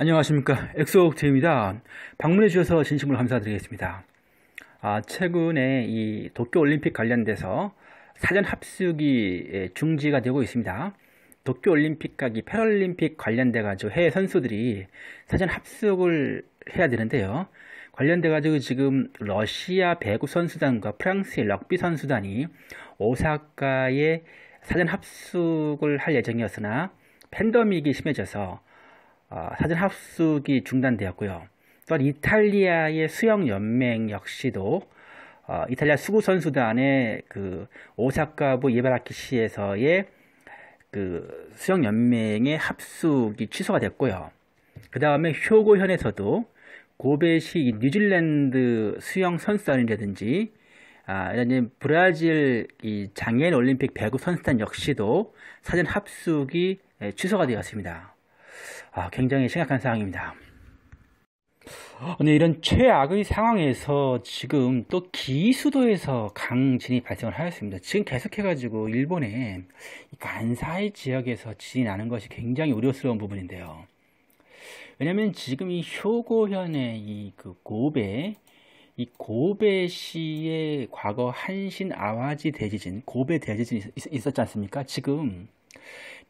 안녕하십니까 엑소옥제입니다 방문해 주셔서 진심으로 감사드리겠습니다 아, 최근에 이 도쿄올림픽 관련돼서 사전 합숙이 예, 중지가 되고 있습니다 도쿄올림픽까지 패럴림픽 관련돼 가지고 해외 선수들이 사전 합숙을 해야 되는데요 관련돼 가지고 지금 러시아 배구 선수단과 프랑스의 럭비 선수단이 오사카에 사전 합숙을 할 예정이었으나 팬더믹이 심해져서 어, 사전 합숙이 중단되었고요. 또한 이탈리아의 수영 연맹 역시도 어, 이탈리아 수구 선수단의 그 오사카부 예바라키시에서의 그 수영 연맹의 합숙이 취소가 됐고요. 그 다음에 효고현에서도 고베시 뉴질랜드 수영 선수단이라든지 아, 브라질 이 장애인 올림픽 배구 선수단 역시도 사전 합숙이 취소가 되었습니다. 아, 굉장히 심각한 상황입니다. 근데 이런 최악의 상황에서 지금 또 기수도에서 강진이 발생을 하였습니다. 지금 계속해가지고 일본의 간사이 지역에서 진이 나는 것이 굉장히 우려스러운 부분인데요. 왜냐면 지금 이 효고현의 이그 고베, 이 그 고베시의 과거 한신 아와지 대지진, 고베 대지진이 있, 었지 않습니까? 지금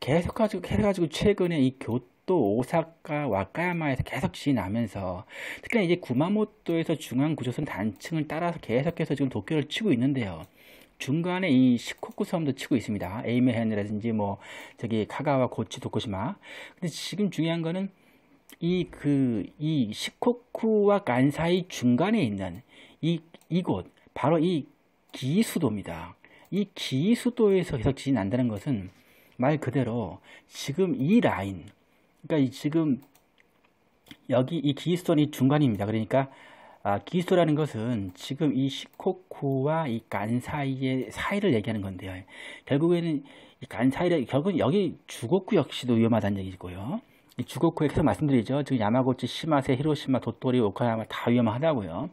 계속 가지고 해가지고 최근에 이 교, 또 오사카, 와카야마에서 계속 지이 나면서 특히나 이제 구마모토에서 중앙 구조선 단층을 따라서 계속해서 지금 도쿄를 치고 있는데요. 중간에 이 시코쿠 섬도 치고 있습니다. 에이메현이라든지 뭐 저기 카가와 고치 도쿠시마. 근데 지금 중요한 거는 이 그이 그, 이 시코쿠와 간사이 중간에 있는 이 이곳 바로 이 기수도입니다. 이 기수도에서 계속 지진난다는 것은 말 그대로 지금 이 라인 그러니까 이 지금 여기 이 기히스톤이 중간입니다. 그러니까 아, 기히스톤이라는 것은 지금 이시코쿠와이 간 사이의 사이를 얘기하는 건데요. 결국에는 이 간 사이를 결국은 여기 주곡쿠 역시도 위험하다는 얘기고요. 이주곡쿠에 계속 말씀드리죠. 지금 야마고치, 시마세, 히로시마, 도토리, 오카야마 다 위험하다고요.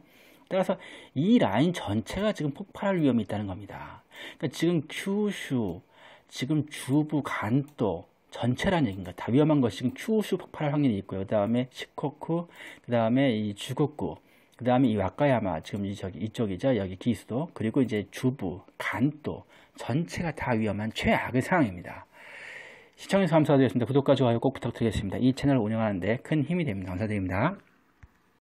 따라서 이 라인 전체가 지금 폭발할 위험이 있다는 겁니다. 그러니까 지금 규슈, 지금 주부, 간도, 전체라는 얘기인가. 다 위험한 것이 큐우수 폭발할 확률이 있고요. 그 다음에 시코쿠, 그 다음에 이 주곡구, 그 다음에 이 와카야마, 지금 이 저기 이쪽이죠. 여기 기수도, 그리고 이제 주부, 간도, 전체가 다 위험한 최악의 상황입니다. 시청해서 감사드리겠습니다. 구독과 좋아요 꼭 부탁드리겠습니다. 이 채널을 운영하는데 큰 힘이 됩니다. 감사드립니다.